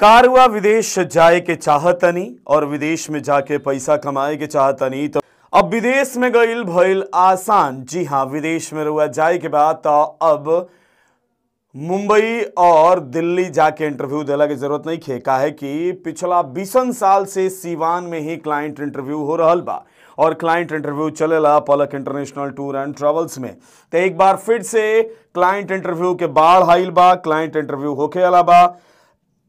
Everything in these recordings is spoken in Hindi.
कारवा विदेश जाए के चाहतनी और विदेश में जाके पैसा कमाए के चाहतनी तो अब विदेश में गईल भइल आसान जी हाँ विदेश में रुआ जाए के बाद तो अब मुंबई और दिल्ली जाके इंटरव्यू देला की जरूरत नहीं खे काहे कि पिछला बीसन साल से सीवान में ही क्लाइंट इंटरव्यू हो रहा बा और क्लाइंट इंटरव्यू चले ला Palak international tour and travels में तो एक बार फिर से क्लाइंट इंटरव्यू के बाढ़ आइल बा क्लाइंट इंटरव्यू होके अला बा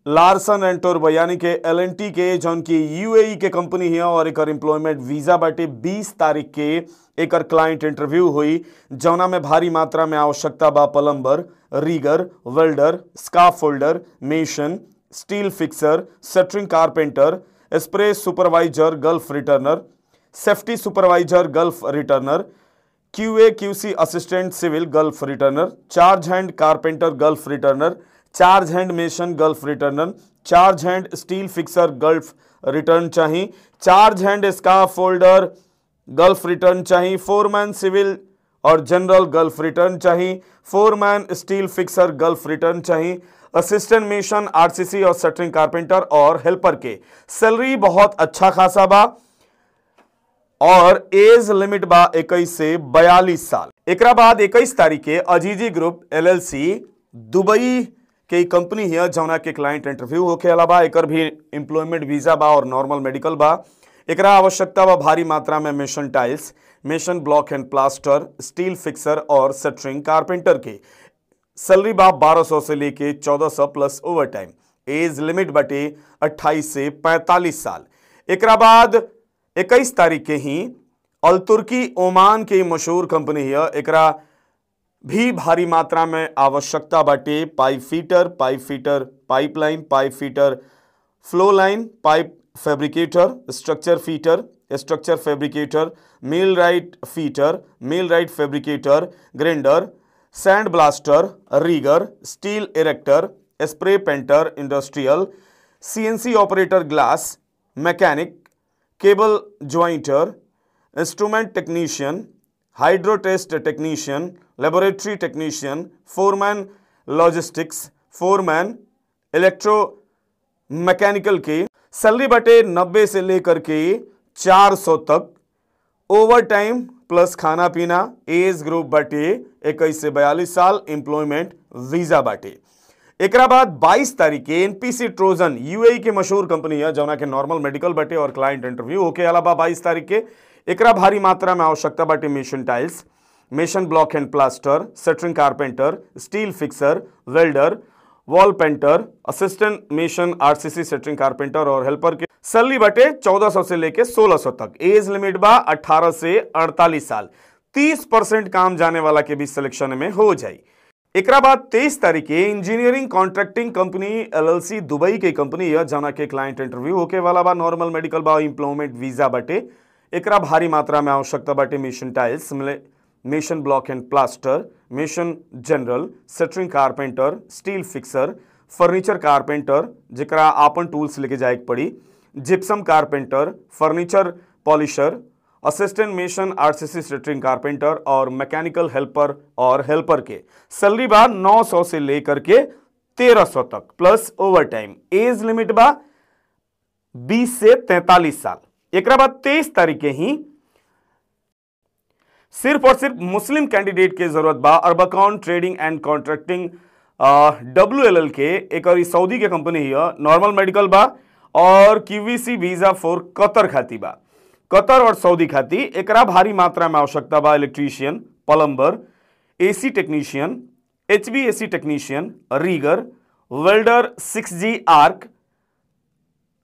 लार्सन एंड टोरबो यानी कि एल के जौन की यूएई के कंपनी है और एक एम्प्लॉयमेंट वीज़ा बटे 20 तारीख के एक क्लाइंट इंटरव्यू हुई जौना में भारी मात्रा में आवश्यकता बा plumber rigger welder scaffolder mason steel fixer shuttering carpenter spray supervisor gulf returner safety supervisor gulf returner QA QC assistant civil gulf returner charge hand carpenter gulf returner charge hand mason gulf return charge hand steel fixer gulf return चाहिए charge hand scaffolder gulf return चाहिए फोरमैन सिविल और जनरल गल्फ रिटर्न चाहिए foreman steel fixer gulf return चाहिए असिस्टेंट मिशन आरसीसी और सटरिंग कारपेंटर और हेल्पर के सैलरी बहुत अच्छा खासा बा और एज लिमिट बा इक्कीस से बयालीस साल एक बाद इक्कीस तारीख के अजीजी ग्रुप एलएलसी दुबई कई कंपनी हिय जवना के क्लाइंट इंटरव्यू होखेला बा एक भी इम्प्लॉयमेंट वीज़ा बा और नॉर्मल मेडिकल बा एक आवश्यकता बा भारी मात्रा में mason tiles mason block and plaster steel fixer और सेटरिंग कारपेंटर के सैलरी बा बारह से लेके चौदह plus overtime age limit बटे अट्ठाईस से पैंतालीस साल एक बाद इक्कीस तारीख के ही अलतुर्की ओमान के मशहूर कंपनी है एक भी भारी मात्रा में आवश्यकता बाटे pipe fitter pipe fitter pipeline pipe fitter flow line pipe fabricator structure fitter structure fabricator millwright fitter millwright fabricator grinder sand blaster rigger steel erector spray painter industrial CNC operator glass mechanic cable jointer instrument technician hydro test technician laboratory technician foreman logistics foreman electro mechanical के सैलरी बटे 90 से लेकर के 400 तक ओवर टाइम प्लस खाना पीना एज ग्रुप बटे इक्कीस से बयालीस साल एम्प्लॉयमेंट वीजा बटे एक बाद 22 तारीख के एनपीसी ट्रोजन यूएई के मशहूर कंपनी है ना के नॉर्मल मेडिकल बटे और क्लाइंट इंटरव्यू होके अलावा 22 तारीख के एक भारी मात्रा में आवश्यकता बाटे mason tiles mason block and plaster shuttering carpenter steel fixer welder wall painter assistant mason RCC shuttering carpenter और हेल्पर के सैलरी बटे 1400 से लेके 1600 तक एज लिमिट बा 18 से 48 साल 30 परसेंट काम जाने वाला के भी सिलेक्शन में हो जाए एक बाद तेईस तारीख के engineering contracting company LLC Dubai के कंपनी है जना के क्लाइंट इंटरव्यू होके वाला बा नॉर्मल मेडिकल बा इंप्लॉयमेंट वीजा बटे एक भारी मात्रा में आवश्यकता बाटे mason tiles mason block and plaster mason general shuttering carpenter steel fixer furniture carpenter जरा आपन टूल्स लेके जाए पड़ी gypsum carpenter furniture polisher assistant mason RCC shuttering carpenter और मैकेनिकल हेल्पर और हेल्पर के सैलरी बा 900 से लेकर के 1300 तक plus overtime age limit बा 20 से 43 साल एक बाद तेईस तारीख के ही सिर्फ और सिर्फ मुस्लिम कैंडिडेट के जरूरत बा और trading and contracting W L L के एक और सऊदी के कंपनी ही नॉर्मल मेडिकल बा और क्यूवीसी वीजा फॉर कतर खाती बा कतर और सऊदी खाती एक भारी मात्रा में आवश्यकता बा electrician plumber AC technician H B C technician rigger welder six G arc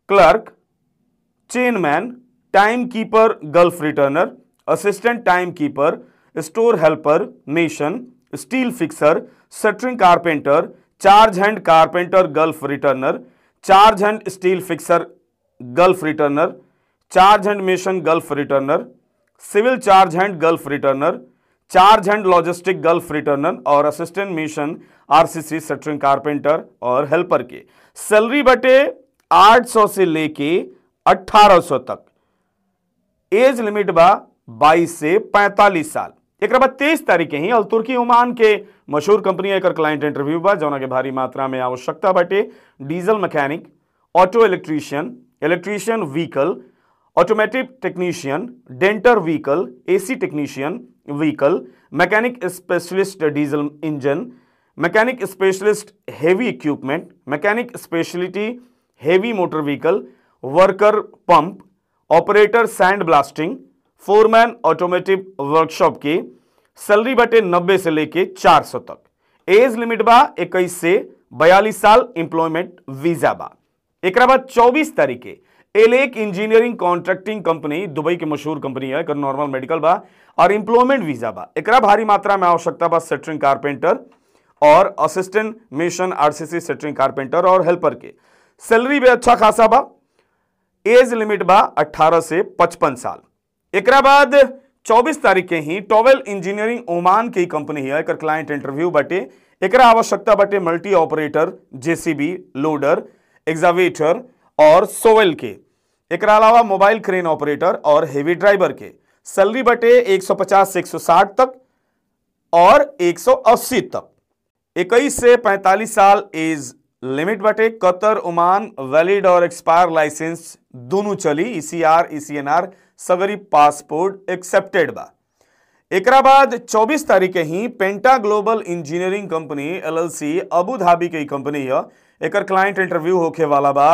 clerk chainman timekeeper gulf returner assistant timekeeper store helper mason steel fixer shuttering carpenter charge hand carpenter gulf returner charge hand steel fixer gulf returner charge hand mason gulf returner civil charge hand gulf returner charge hand logistic gulf returner और assistant mason RCC shuttering carpenter और हेल्पर के सैलरी बटे 800 से लेके 1800 तक एज लिमिट बा 22 से 45 साल एक बाद तेईस तारीख के ही अल तुर्की उमान के मशहूर कंपनी एक क्लाइंट इंटरव्यू बा जौना के भारी मात्रा में आवश्यकता बटे diesel mechanic auto electrician electrician vehicle automatic technician denter vehicle AC technician vehicle mechanic specialist diesel engine mechanic specialist heavy equipment mechanic specialty heavy motor vehicle worker pump operator sand blasting foreman automotive workshop के सैलरी बटे नब्बे से लेके चार सौ तक एज लिमिट बा इक्कीस से बयालीस साल एम्प्लॉयमेंट वीजा बा एक बाद चौबीस तारीख के Alec engineering contracting company Dubai के मशहूर कंपनी है नॉर्मल मेडिकल बा और इंप्लॉयमेंट वीजा बा एक भारी मात्रा में आवश्यकता बा सेटरिंग कारपेंटर और assistant mason RCC shuttering carpenter और हेल्पर के सैलरी भी अच्छा खासा बा एज लिमिट बा 18 से 55 साल एक बाद 24 तारीख के ही टॉवेल इंजीनियरिंग ओमान के कंपनी है एक क्लाइंट इंटरव्यू बटे एक आवश्यकता बटे multi operator JCB loader excavator और सोवेल के एक अलावा मोबाइल क्रेन ऑपरेटर और हेवी ड्राइवर के सैलरी बटे 150 से 160 तक और 180 तक 21 से 45 साल एज लिमिट बटे कतर ओमान वैलिड और एक्सपायर लाइसेंस दोनों चली ईसीआर ईसीएनआर सगरी पासपोर्ट एक्सेप्टेड बा एक बाद 24 तारीख के ही Penta global engineering company LLC Abu Dhabi के कंपनी है एक क्लाइंट इंटरव्यू होके वाला बा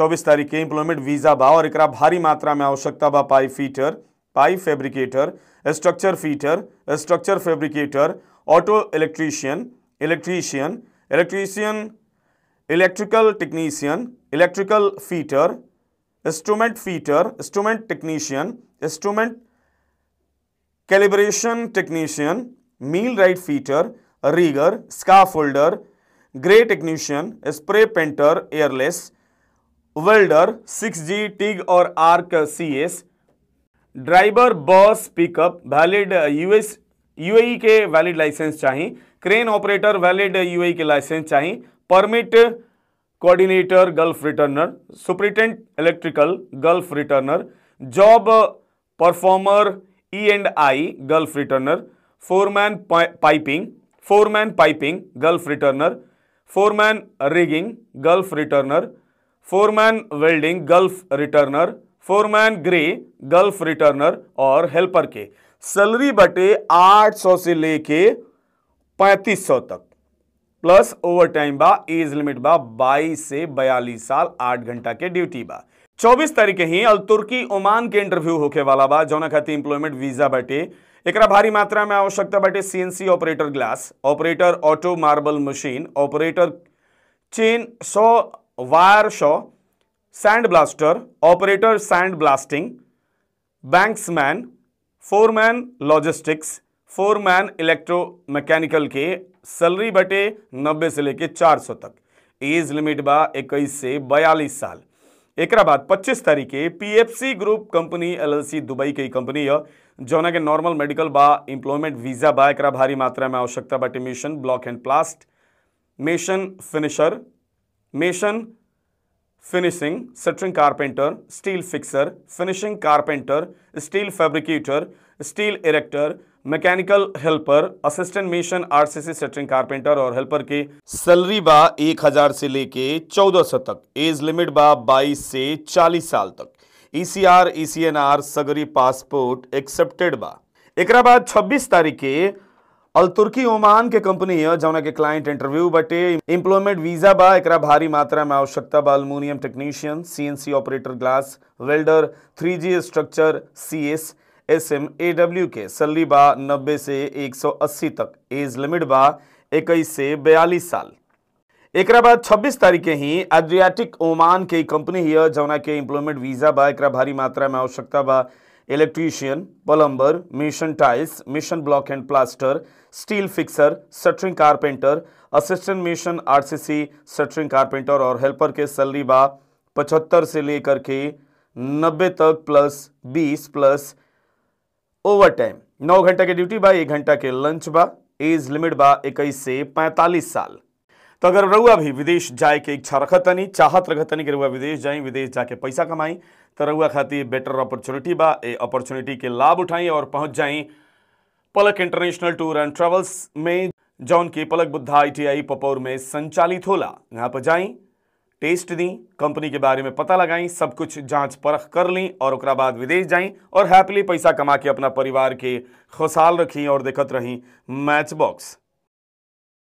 24 तारीख के इंप्लॉयमेंट वीजा बा और एक भारी मात्रा में आवश्यकता बा pipe fitter pipe fabricator structure fitter structure fabricator auto electrician electrician electrician electrical technician electrical fitter instrument fitter instrument technician instrument calibration technician millwright fitter rigger scaffolder GRE technician spray painter airless welder six G TIG और arc C S driver bus pickup valid US UAE के वैलिड लाइसेंस चाहिए क्रेन ऑपरेटर वैलिड यूएई के लाइसेंस चाहिए permit coordinator gulf returner superintendent electrical gulf returner job performer E and I gulf returner foreman piping foreman piping gulf returner foreman rigging gulf returner foreman welding gulf returner foreman GRE gulf returner और हेल्पर के सैलरी बटे 800 से लेके 3500 तक प्लस ओवर टाइम बा एज लिमिट बा बाईस से बयालीस साल आठ घंटा के ड्यूटी बा चौबीस तारीख ही अल तुर्की ओमान के इंटरव्यू होके वाला बा जौना खाती इंप्लॉयमेंट वीजा बटे एक भारी मात्रा में आवश्यकता बटे CNC operator glass operator auto marble machine operator chain saw wire saw sand blaster operator sand blasting banksman foreman logistics foreman electro mechanical के सैलरी बटे नब्बे से लेके चार सौ तक एज लिमिट बा इक्कीस से बयालीस साल एक बाद पच्चीस तारीख के PFC group company LLC Dubai के कंपनी है जौना के नॉर्मल मेडिकल बा एम्प्लॉयमेंट वीजा बा एक भारी मात्रा में आवश्यकता बटे mason block and plaster mason finisher mason finishing shuttering carpenter steel fixer finishing carpenter steel fabricator steel erector mechanical helper assistant mason RCC shuttering carpenter और हेल्पर की सैलरी बा एक हजार से लेके चौदह सौ तक एज लिमिट बा बाईस से चालीस साल तक ईसीआर e ईसीएनआर e सगरी पासपोर्ट एक्सेप्टेड बा एक बाद छब्बीस तारीख के अल तुर्की ओमान के कंपनी है जौना के क्लाइंट इंटरव्यू बटे इंप्लॉयमेंट वीजा बा एक भारी मात्रा में आवश्यकता बा aluminium technician CNC operator glass welder three structure CS S M A W के सल्ली बा नब्बे से 180 तक एज लिमिट बा इक्कीस से बयालीस साल एक बाद छब्बीस तारीख के ही एड्रियाटिक ओमान के कंपनी हिय जौना के इम्प्लॉयमेंट वीजा बा एक भारी मात्रा में आवश्यकता बा electrician plumber mason tiles mason block and plaster steel fixer shuttering carpenter assistant mason RCC shuttering carpenter और हेल्पर के सैलरी बा पचहत्तर से लेकर के नब्बे तक प्लस बीस प्लस ओवर टाइम नौ घंटा के ड्यूटी बा एक घंटा के लंच बा एज लिमिट बा इक्कीस से पैंतालीस साल तो अगर रउआ भी विदेश जाए के इच्छा रखतनी चाहत रखतनी कि रउआ विदेश जाए विदेश जाके पैसा कमाई तो रउआ खातिर बेटर अपॉर्चुनिटी बा ए अपॉर्चुनिटी के लाभ उठाई और पहुंच जाई Palak international tour and travels में जौन की पलक बुद्धा आई पपौर में संचालित होला यहाँ पर जाई टेस्ट दी कंपनी के बारे में पता लगाई सब कुछ जांच परख कर ली और उकरा बाद विदेश जाई और हैप्पली पैसा कमा के अपना परिवार के खुशहाल रखी और देखत रही मैच बॉक्स